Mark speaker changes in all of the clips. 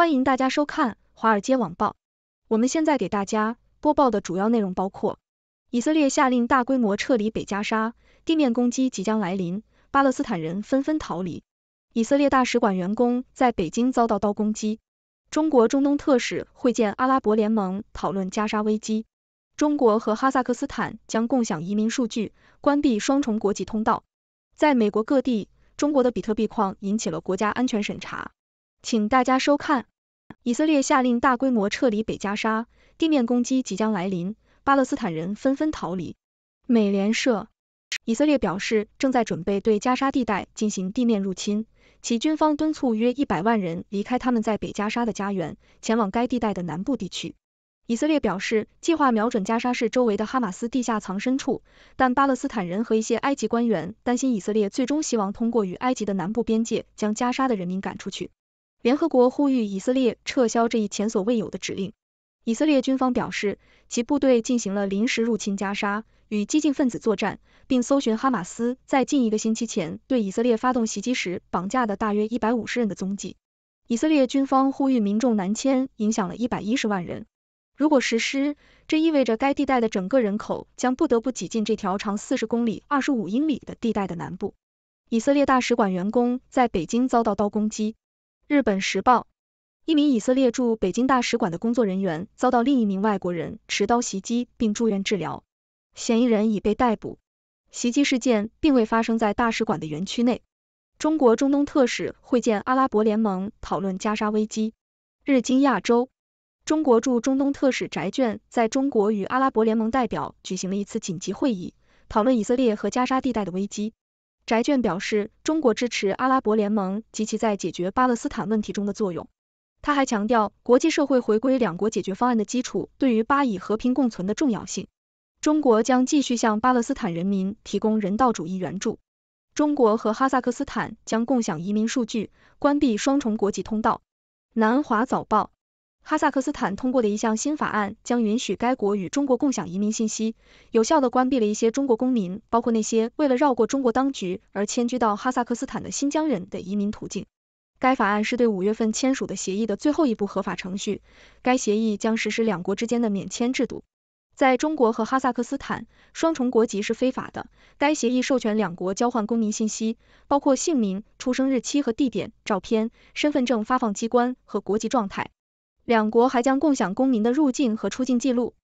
Speaker 1: 欢迎大家收看《华尔街网报》。我们现在给大家播报的主要内容包括：以色列下令大规模撤离北加沙，地面攻击即将来临；巴勒斯坦人纷纷逃离；以色列大使馆员工在北京遭到刀攻击；中国中东特使会见阿拉伯联盟讨论加沙危机；中国和哈萨克斯坦将共享移民数据，关闭双重国籍通道；在美国各地，中国的比特币矿引起了国家安全审查。请大家收看。以色列下令大规模撤离北加沙，地面攻击即将来临，巴勒斯坦人纷纷逃离。美联社，以色列表示正在准备对加沙地带进行地面入侵，其军方敦促约一百万人离开他们在北加沙的家园，前往该地带的南部地区。以色列表示计划瞄准加沙市周围的哈马斯地下藏身处，但巴勒斯坦人和一些埃及官员担心以色列最终希望通过与埃及的南部边界将加沙的人民赶出去。联合国呼吁以色列撤销这一前所未有的指令。以色列军方表示，其部队进行了临时入侵加沙，与激进分子作战，并搜寻哈马斯在近一个星期前对以色列发动袭击时绑架的大约一百五十人的踪迹。以色列军方呼吁民众南迁，影响了一百一十万人。如果实施，这意味着该地带的整个人口将不得不挤进这条长四十公里、二十五英里的地带的南部。以色列大使馆员工在北京遭到刀攻击。日本时报：一名以色列驻北京大使馆的工作人员遭到另一名外国人持刀袭击，并住院治疗，嫌疑人已被逮捕。袭击事件并未发生在大使馆的园区内。中国中东特使会见阿拉伯联盟，讨论加沙危机。日经亚洲：中国驻中东特使翟隽在中国与阿拉伯联盟代表举行了一次紧急会议，讨论以色列和加沙地带的危机。翟隽表示，中国支持阿拉伯联盟及其在解决巴勒斯坦问题中的作用。他还强调，国际社会回归两国解决方案的基础对于巴以和平共存的重要性。中国将继续向巴勒斯坦人民提供人道主义援助。中国和哈萨克斯坦将共享移民数据，关闭双重国际通道。南华早报。哈萨克斯坦通过的一项新法案将允许该国与中国共享移民信息，有效地关闭了一些中国公民，包括那些为了绕过中国当局而迁居到哈萨克斯坦的新疆人的移民途径。该法案是对五月份签署的协议的最后一步合法程序。该协议将实施两国之间的免签制度。在中国和哈萨克斯坦，双重国籍是非法的。该协议授权两国交换公民信息，包括姓名、出生日期和地点、照片、身份证发放机关和国籍状态。两国还将共享公民的入境和出境记录。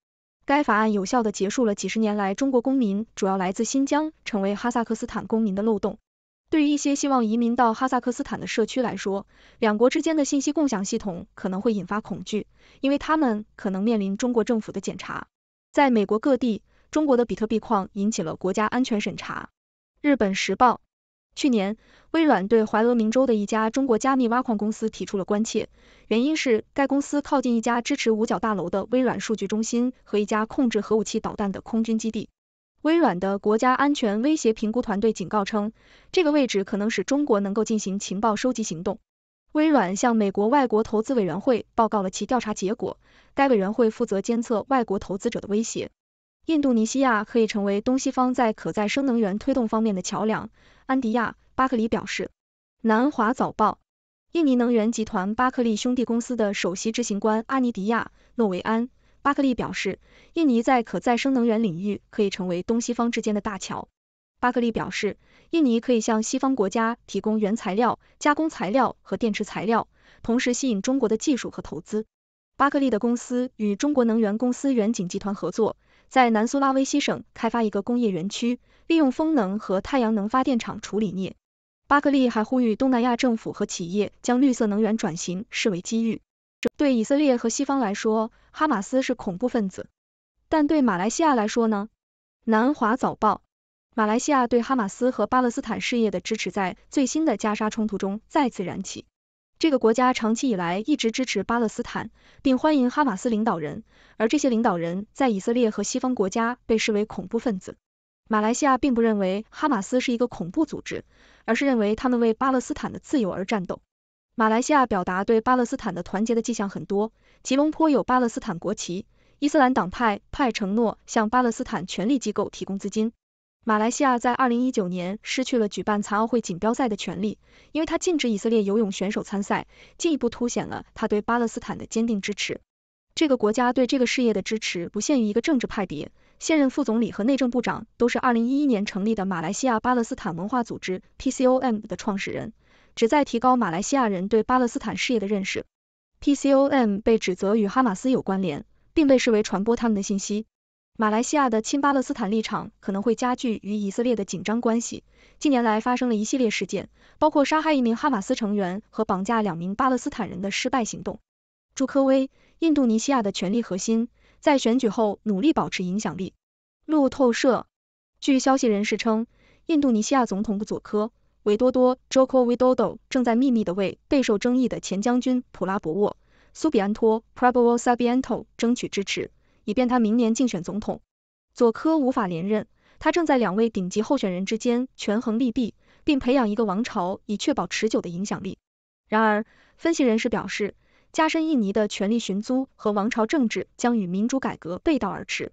Speaker 1: 该法案有效的结束了几十年来中国公民主要来自新疆成为哈萨克斯坦公民的漏洞。对于一些希望移民到哈萨克斯坦的社区来说，两国之间的信息共享系统可能会引发恐惧，因为他们可能面临中国政府的检查。在美国各地，中国的比特币矿引起了国家安全审查。日本时报。去年，微软对怀俄明州的一家中国加密挖矿公司提出了关切，原因是该公司靠近一家支持五角大楼的微软数据中心和一家控制核武器导弹的空军基地。微软的国家安全威胁评估团队警告称，这个位置可能使中国能够进行情报收集行动。微软向美国外国投资委员会报告了其调查结果，该委员会负责监测外国投资者的威胁。印度尼西亚可以成为东西方在可再生能源推动方面的桥梁。安迪亚·巴克利表示，《南华早报》印尼能源集团巴克利兄弟公司的首席执行官阿尼迪亚·诺维安·巴克利表示，印尼在可再生能源领域可以成为东西方之间的大桥。巴克利表示，印尼可以向西方国家提供原材料、加工材料和电池材料，同时吸引中国的技术和投资。巴克利的公司与中国能源公司远景集团合作，在南苏拉威西省开发一个工业园区。利用风能和太阳能发电厂处理镍。巴克利还呼吁东南亚政府和企业将绿色能源转型视为机遇。对以色列和西方来说，哈马斯是恐怖分子，但对马来西亚来说呢？南华早报：马来西亚对哈马斯和巴勒斯坦事业的支持，在最新的加沙冲突中再次燃起。这个国家长期以来一直支持巴勒斯坦，并欢迎哈马斯领导人，而这些领导人，在以色列和西方国家被视为恐怖分子。马来西亚并不认为哈马斯是一个恐怖组织，而是认为他们为巴勒斯坦的自由而战斗。马来西亚表达对巴勒斯坦的团结的迹象很多，吉隆坡有巴勒斯坦国旗，伊斯兰党派派承诺向巴勒斯坦权力机构提供资金。马来西亚在二零一九年失去了举办残奥会锦标赛的权利，因为他禁止以色列游泳选手参赛，进一步凸显了他对巴勒斯坦的坚定支持。这个国家对这个事业的支持不限于一个政治派别。现任副总理和内政部长都是二零一一年成立的马来西亚巴勒斯坦文化组织 PCOM 的创始人，旨在提高马来西亚人对巴勒斯坦事业的认识。PCOM 被指责与哈马斯有关联，并被视为传播他们的信息。马来西亚的亲巴勒斯坦立场可能会加剧与以色列的紧张关系。近年来发生了一系列事件，包括杀害一名哈马斯成员和绑架两名巴勒斯坦人的失败行动。朱科威，印度尼西亚的权力核心。在选举后努力保持影响力。路透社，据消息人士称，印度尼西亚总统佐科维多多 （Joko Widodo） 正在秘密的为备受争议的前将军普拉博沃苏比安托 （Prabowo Subianto） 争取支持，以便他明年竞选总统。佐科无法连任，他正在两位顶级候选人之间权衡利弊，并培养一个王朝以确保持久的影响力。然而，分析人士表示。加深印尼的权力寻租和王朝政治将与民主改革背道而驰。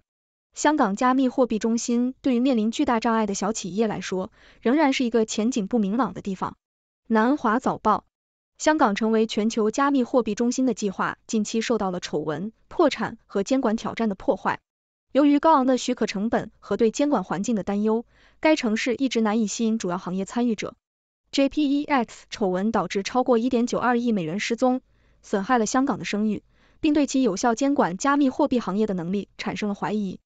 Speaker 1: 香港加密货币中心对于面临巨大障碍的小企业来说，仍然是一个前景不明朗的地方。南华早报：香港成为全球加密货币中心的计划近期受到了丑闻、破产和监管挑战的破坏。由于高昂的许可成本和对监管环境的担忧，该城市一直难以吸引主要行业参与者。JPEX 丑闻导致超过一点九二亿美元失踪。损害了香港的声誉，并对其有效监管加密货币行业的能力产生了怀疑。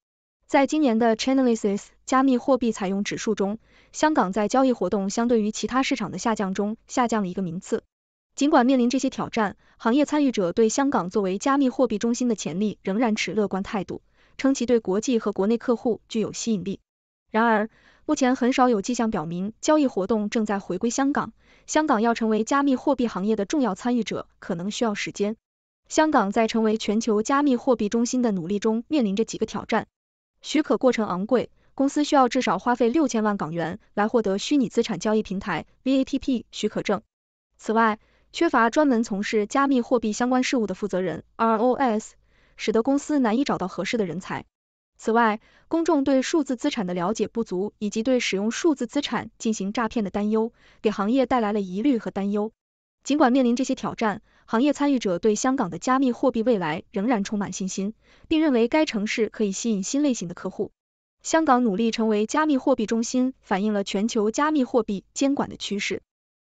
Speaker 1: 在今年的 Chainalysis 加密货币采用指数中，香港在交易活动相对于其他市场的下降中下降了一个名次。尽管面临这些挑战，行业参与者对香港作为加密货币中心的潜力仍然持乐观态度，称其对国际和国内客户具有吸引力。然而，目前很少有迹象表明交易活动正在回归香港。香港要成为加密货币行业的重要参与者，可能需要时间。香港在成为全球加密货币中心的努力中面临着几个挑战：许可过程昂贵，公司需要至少花费六千万港元来获得虚拟资产交易平台 （VATP） 许可证。此外，缺乏专门从事加密货币相关事务的负责人 （ROS），使得公司难以找到合适的人才。此外，公众对数字资产的了解不足，以及对使用数字资产进行诈骗的担忧，给行业带来了疑虑和担忧。尽管面临这些挑战，行业参与者对香港的加密货币未来仍然充满信心，并认为该城市可以吸引新类型的客户。香港努力成为加密货币中心，反映了全球加密货币监管的趋势。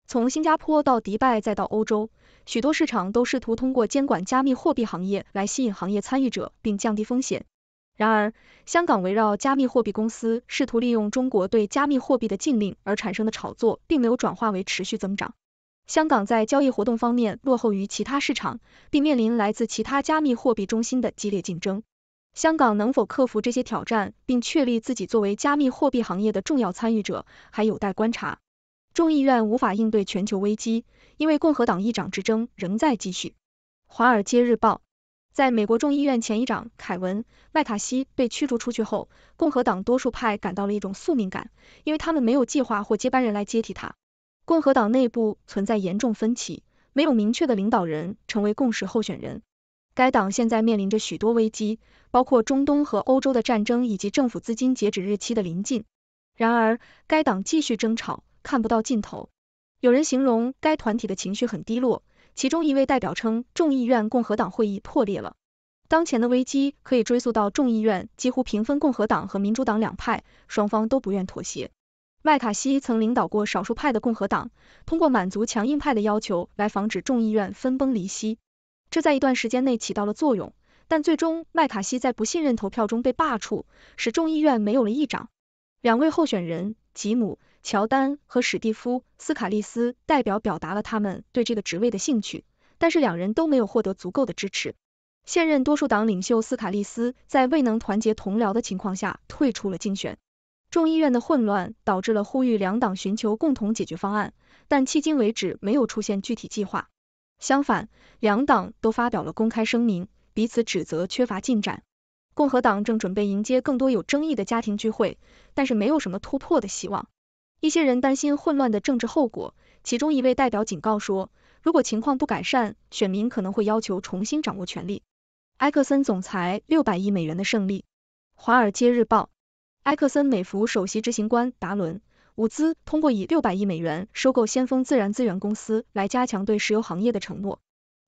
Speaker 1: 从新加坡到迪拜再到欧洲，许多市场都试图通过监管加密货币行业来吸引行业参与者，并降低风险。然而，香港围绕加密货币公司试图利用中国对加密货币的禁令而产生的炒作，并没有转化为持续增长。香港在交易活动方面落后于其他市场，并面临来自其他加密货币中心的激烈竞争。香港能否克服这些挑战，并确立自己作为加密货币行业的重要参与者，还有待观察。众议院无法应对全球危机，因为共和党议长之争仍在继续。《华尔街日报》在美国众议院前议长凯文·麦卡锡被驱逐出去后，共和党多数派感到了一种宿命感，因为他们没有计划或接班人来接替他。共和党内部存在严重分歧，没有明确的领导人成为共识候选人。该党现在面临着许多危机，包括中东和欧洲的战争以及政府资金截止日期的临近。然而，该党继续争吵，看不到尽头。有人形容该团体的情绪很低落。其中一位代表称，众议院共和党会议破裂了。当前的危机可以追溯到众议院几乎平分共和党和民主党两派，双方都不愿妥协。麦卡锡曾领导过少数派的共和党，通过满足强硬派的要求来防止众议院分崩离析，这在一段时间内起到了作用。但最终，麦卡锡在不信任投票中被罢黜，使众议院没有了议长。两位候选人：吉姆。乔丹和史蒂夫·斯卡利斯代表表达了他们对这个职位的兴趣，但是两人都没有获得足够的支持。现任多数党领袖斯卡利斯在未能团结同僚的情况下退出了竞选。众议院的混乱导致了呼吁两党寻求共同解决方案，但迄今为止没有出现具体计划。相反，两党都发表了公开声明，彼此指责缺乏进展。共和党正准备迎接更多有争议的家庭聚会，但是没有什么突破的希望。一些人担心混乱的政治后果，其中一位代表警告说，如果情况不改善，选民可能会要求重新掌握权力。埃克森总裁六百亿美元的胜利。《华尔街日报》埃克森美孚首席执行官达伦·伍兹通过以六百亿美元收购先锋自然资源公司来加强对石油行业的承诺。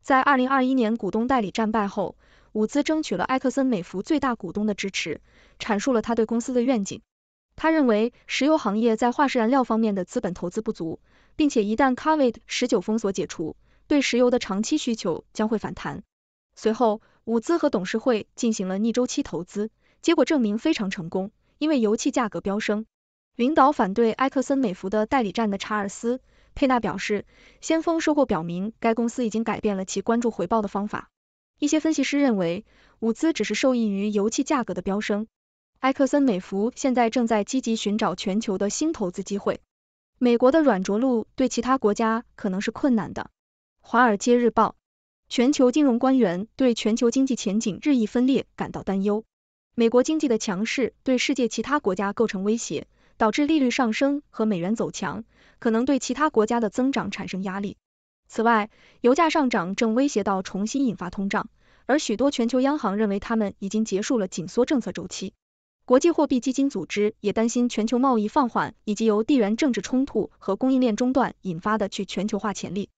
Speaker 1: 在二零二一年股东代理战败后，伍兹争取了埃克森美孚最大股东的支持，阐述了他对公司的愿景。他认为，石油行业在化石燃料方面的资本投资不足，并且一旦 Covid 十九封锁解除，对石油的长期需求将会反弹。随后，伍兹和董事会进行了逆周期投资，结果证明非常成功，因为油气价格飙升。领导反对埃克森美孚的代理站的查尔斯·佩纳表示，先锋收购表明该公司已经改变了其关注回报的方法。一些分析师认为，伍兹只是受益于油气价格的飙升。埃克森美孚现在正在积极寻找全球的新投资机会。美国的软着陆对其他国家可能是困难的。《华尔街日报》：全球金融官员对全球经济前景日益分裂感到担忧。美国经济的强势对世界其他国家构成威胁，导致利率上升和美元走强，可能对其他国家的增长产生压力。此外，油价上涨正威胁到重新引发通胀，而许多全球央行认为他们已经结束了紧缩政策周期。国际货币基金组织也担心全球贸易放缓，以及由地缘政治冲突和供应链中断引发的去全球化潜力。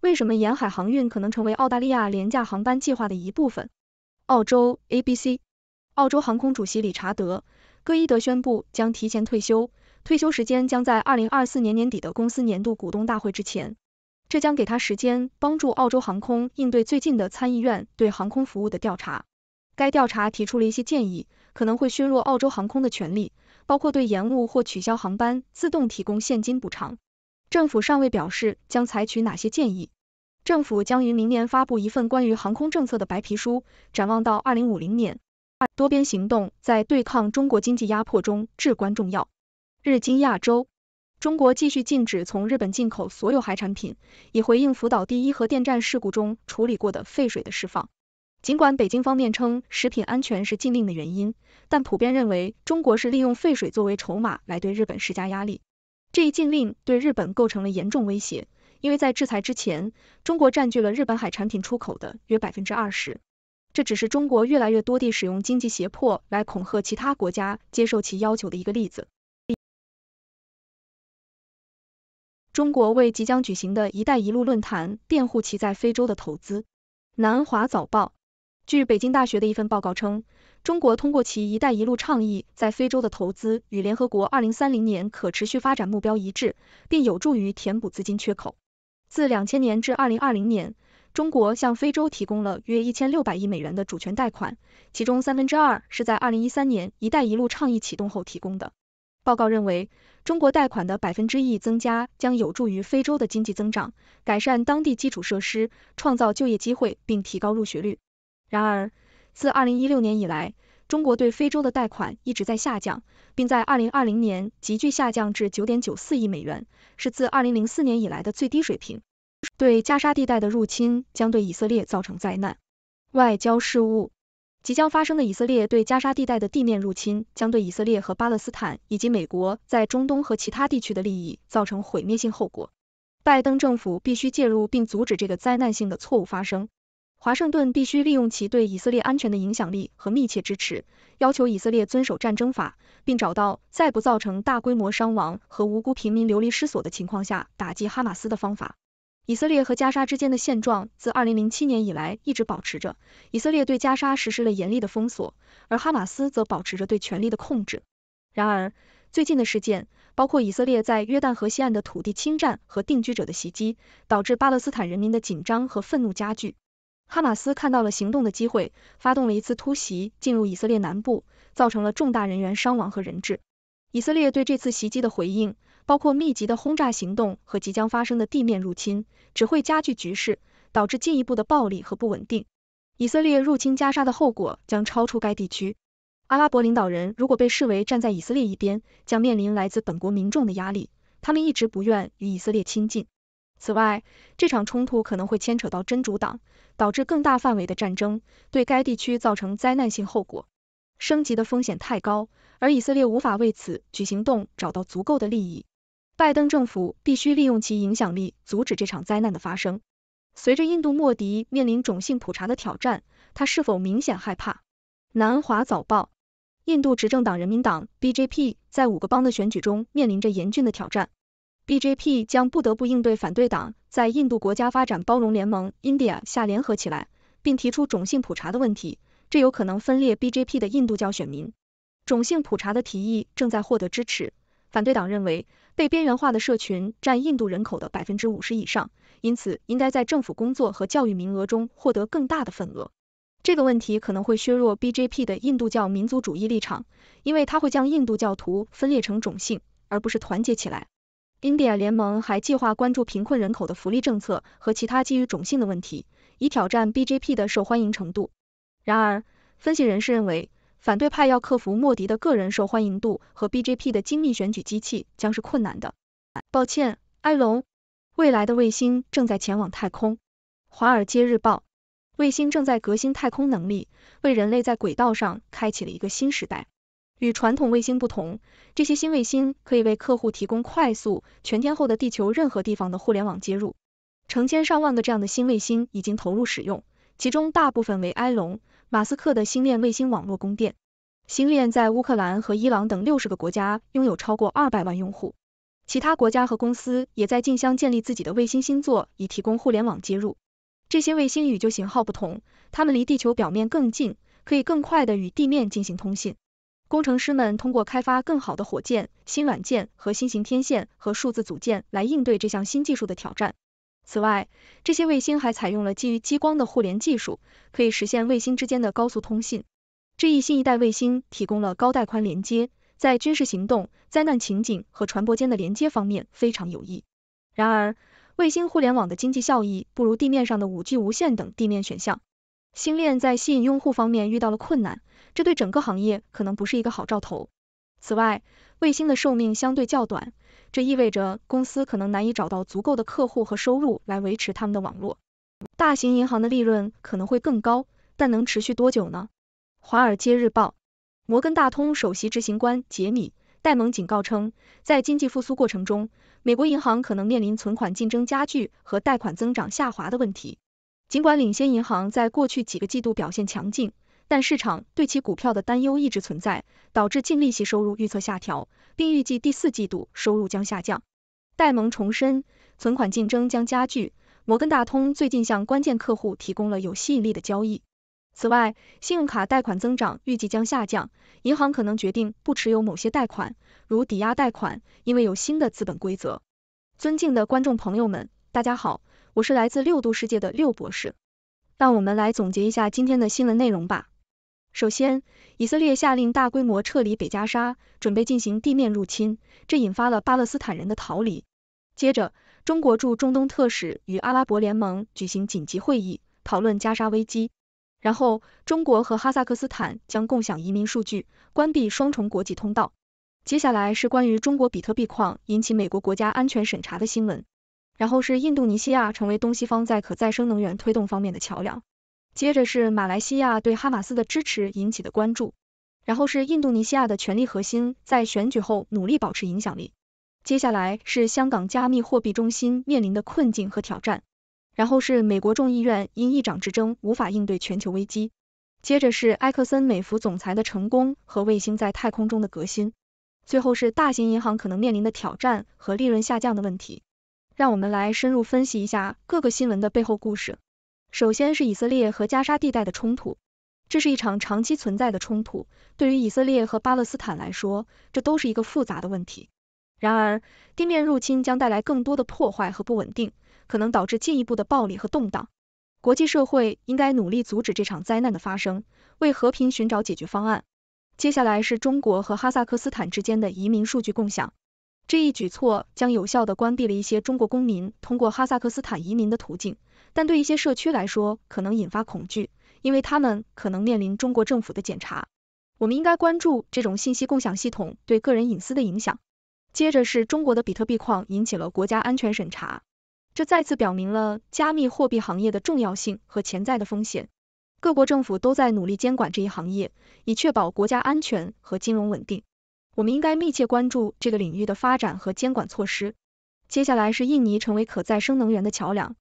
Speaker 1: 为什么沿海航运可能成为澳大利亚廉价航班计划的一部分？澳洲 ABC。澳洲航空主席理查德·戈伊德宣布将提前退休，退休时间将在二零二四年年底的公司年度股东大会之前。这将给他时间帮助澳洲航空应对最近的参议院对航空服务的调查。该调查提出了一些建议。可能会削弱澳洲航空的权利，包括对延误或取消航班自动提供现金补偿。政府尚未表示将采取哪些建议。政府将于明年发布一份关于航空政策的白皮书，展望到二零五零年。多边行动在对抗中国经济压迫中至关重要。日经亚洲，中国继续禁止从日本进口所有海产品，以回应福岛第一核电站事故中处理过的废水的释放。尽管北京方面称食品安全是禁令的原因，但普遍认为中国是利用废水作为筹码来对日本施加压力。这一禁令对日本构成了严重威胁，因为在制裁之前，中国占据了日本海产品出口的约百分之二十。这只是中国越来越多地使用经济胁迫来恐吓其他国家接受其要求的一个例子。中国为即将举行的一带一路论坛辩护其在非洲的投资。南华早报。据北京大学的一份报告称，中国通过其“一带一路”倡议在非洲的投资与联合国二零三零年可持续发展目标一致，并有助于填补资金缺口。自2000年至二零二零年，中国向非洲提供了约一千六百亿美元的主权贷款，其中三分之二是在二零一三年“一带一路”倡议启动后提供的。报告认为，中国贷款的百分之一增加将有助于非洲的经济增长，改善当地基础设施，创造就业机会，并提高入学率。然而，自二零一六年以来，中国对非洲的贷款一直在下降，并在二零二零年急剧下降至九点九四亿美元，是自二零零四年以来的最低水平。对加沙地带的入侵将对以色列造成灾难。外交事务即将发生的以色列对加沙地带的地面入侵将对以色列和巴勒斯坦以及美国在中东和其他地区的利益造成毁灭性后果。拜登政府必须介入并阻止这个灾难性的错误发生。华盛顿必须利用其对以色列安全的影响力和密切支持，要求以色列遵守战争法，并找到在不造成大规模伤亡和无辜平民流离失所的情况下打击哈马斯的方法。以色列和加沙之间的现状自二零零七年以来一直保持着，以色列对加沙实施了严厉的封锁，而哈马斯则保持着对权力的控制。然而，最近的事件，包括以色列在约旦河西岸的土地侵占和定居者的袭击，导致巴勒斯坦人民的紧张和愤怒加剧。哈马斯看到了行动的机会，发动了一次突袭，进入以色列南部，造成了重大人员伤亡和人质。以色列对这次袭击的回应，包括密集的轰炸行动和即将发生的地面入侵，只会加剧局势，导致进一步的暴力和不稳定。以色列入侵加沙的后果将超出该地区。阿拉伯领导人如果被视为站在以色列一边，将面临来自本国民众的压力，他们一直不愿与以色列亲近。此外，这场冲突可能会牵扯到真主党，导致更大范围的战争，对该地区造成灾难性后果。升级的风险太高，而以色列无法为此举行动，找到足够的利益。拜登政府必须利用其影响力阻止这场灾难的发生。随着印度莫迪面临种姓普查的挑战，他是否明显害怕？南华早报：印度执政党人民党 （BJP） 在五个邦的选举中面临着严峻的挑战。BJP 将不得不应对反对党在印度国家发展包容联盟 India 下联合起来，并提出种姓普查的问题，这有可能分裂 BJP 的印度教选民。种姓普查的提议正在获得支持。反对党认为，被边缘化的社群占印度人口的百分之五十以上，因此应该在政府工作和教育名额中获得更大的份额。这个问题可能会削弱 BJP 的印度教民族主义立场，因为它会将印度教徒分裂成种姓，而不是团结起来。India 联盟还计划关注贫困人口的福利政策和其他基于种姓的问题，以挑战 BJP 的受欢迎程度。然而，分析人士认为，反对派要克服莫迪的个人受欢迎度和 BJP 的精密选举机器将是困难的。抱歉，埃隆，未来的卫星正在前往太空。华尔街日报，卫星正在革新太空能力，为人类在轨道上开启了一个新时代。与传统卫星不同，这些新卫星可以为客户提供快速、全天候的地球任何地方的互联网接入。成千上万个这样的新卫星已经投入使用，其中大部分为埃隆·马斯克的星链卫星网络供电。星链在乌克兰和伊朗等六十个国家拥有超过二百万用户，其他国家和公司也在竞相建立自己的卫星星座，以提供互联网接入。这些卫星与旧型号不同，它们离地球表面更近，可以更快的与地面进行通信。工程师们通过开发更好的火箭、新软件和新型天线和数字组件来应对这项新技术的挑战。此外，这些卫星还采用了基于激光的互联技术，可以实现卫星之间的高速通信。这一新一代卫星提供了高带宽连接，在军事行动、灾难情景和船舶间的连接方面非常有益。然而，卫星互联网的经济效益不如地面上的五 G 无线等地面选项。星链在吸引用户方面遇到了困难，这对整个行业可能不是一个好兆头。此外，卫星的寿命相对较短，这意味着公司可能难以找到足够的客户和收入来维持他们的网络。大型银行的利润可能会更高，但能持续多久呢？《华尔街日报》，摩根大通首席执行官杰米·戴蒙警告称，在经济复苏过程中，美国银行可能面临存款竞争加剧和贷款增长下滑的问题。尽管领先银行在过去几个季度表现强劲，但市场对其股票的担忧一直存在，导致净利息收入预测下调，并预计第四季度收入将下降。戴蒙重申，存款竞争将加剧。摩根大通最近向关键客户提供了有吸引力的交易。此外，信用卡贷款增长预计将下降，银行可能决定不持有某些贷款，如抵押贷款，因为有新的资本规则。尊敬的观众朋友们，大家好。我是来自六度世界的六博士，让我们来总结一下今天的新闻内容吧。首先，以色列下令大规模撤离北加沙，准备进行地面入侵，这引发了巴勒斯坦人的逃离。接着，中国驻中东特使与阿拉伯联盟举行紧急会议，讨论加沙危机。然后，中国和哈萨克斯坦将共享移民数据，关闭双重国际通道。接下来是关于中国比特币矿引起美国国家安全审查的新闻。然后是印度尼西亚成为东西方在可再生能源推动方面的桥梁，接着是马来西亚对哈马斯的支持引起的关注，然后是印度尼西亚的权力核心在选举后努力保持影响力，接下来是香港加密货币中心面临的困境和挑战，然后是美国众议院因议长之争无法应对全球危机，接着是埃克森美孚总裁的成功和卫星在太空中的革新，最后是大型银行可能面临的挑战和利润下降的问题。让我们来深入分析一下各个新闻的背后故事。首先是以色列和加沙地带的冲突，这是一场长期存在的冲突，对于以色列和巴勒斯坦来说，这都是一个复杂的问题。然而，地面入侵将带来更多的破坏和不稳定，可能导致进一步的暴力和动荡。国际社会应该努力阻止这场灾难的发生，为和平寻找解决方案。接下来是中国和哈萨克斯坦之间的移民数据共享。这一举措将有效地关闭了一些中国公民通过哈萨克斯坦移民的途径，但对一些社区来说可能引发恐惧，因为他们可能面临中国政府的检查。我们应该关注这种信息共享系统对个人隐私的影响。接着是中国的比特币矿引起了国家安全审查，这再次表明了加密货币行业的重要性和潜在的风险。各国政府都在努力监管这一行业，以确保国家安全和金融稳定。我们应该密切关注这个领域的发展和监管措施。接下来是印尼成为可再生能源的桥梁，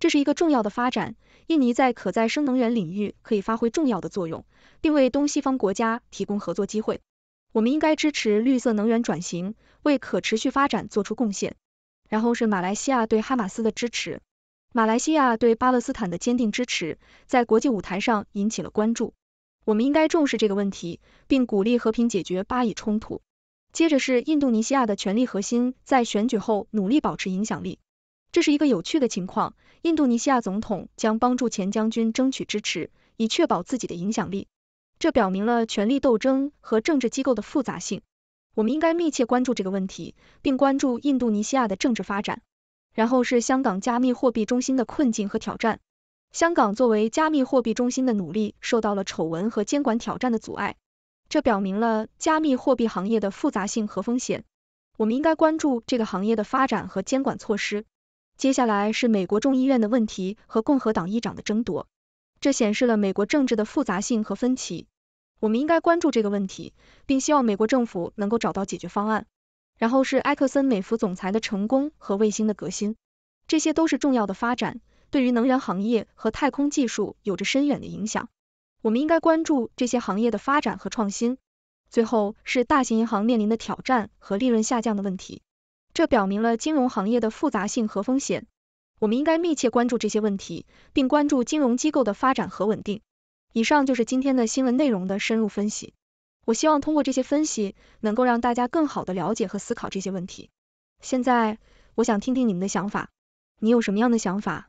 Speaker 1: 这是一个重要的发展。印尼在可再生能源领域可以发挥重要的作用，并为东西方国家提供合作机会。我们应该支持绿色能源转型，为可持续发展做出贡献。然后是马来西亚对哈马斯的支持，马来西亚对巴勒斯坦的坚定支持在国际舞台上引起了关注。我们应该重视这个问题，并鼓励和平解决巴以冲突。接着是印度尼西亚的权力核心在选举后努力保持影响力，这是一个有趣的情况。印度尼西亚总统将帮助前将军争取支持，以确保自己的影响力。这表明了权力斗争和政治机构的复杂性。我们应该密切关注这个问题，并关注印度尼西亚的政治发展。然后是香港加密货币中心的困境和挑战。香港作为加密货币中心的努力受到了丑闻和监管挑战的阻碍，这表明了加密货币行业的复杂性和风险。我们应该关注这个行业的发展和监管措施。接下来是美国众议院的问题和共和党议长的争夺，这显示了美国政治的复杂性和分歧。我们应该关注这个问题，并希望美国政府能够找到解决方案。然后是埃克森美孚总裁的成功和卫星的革新，这些都是重要的发展。对于能源行业和太空技术有着深远的影响，我们应该关注这些行业的发展和创新。最后是大型银行面临的挑战和利润下降的问题，这表明了金融行业的复杂性和风险。我们应该密切关注这些问题，并关注金融机构的发展和稳定。以上就是今天的新闻内容的深入分析。我希望通过这些分析，能够让大家更好的了解和思考这些问题。现在我想听听你们的想法，你有什么样的想法？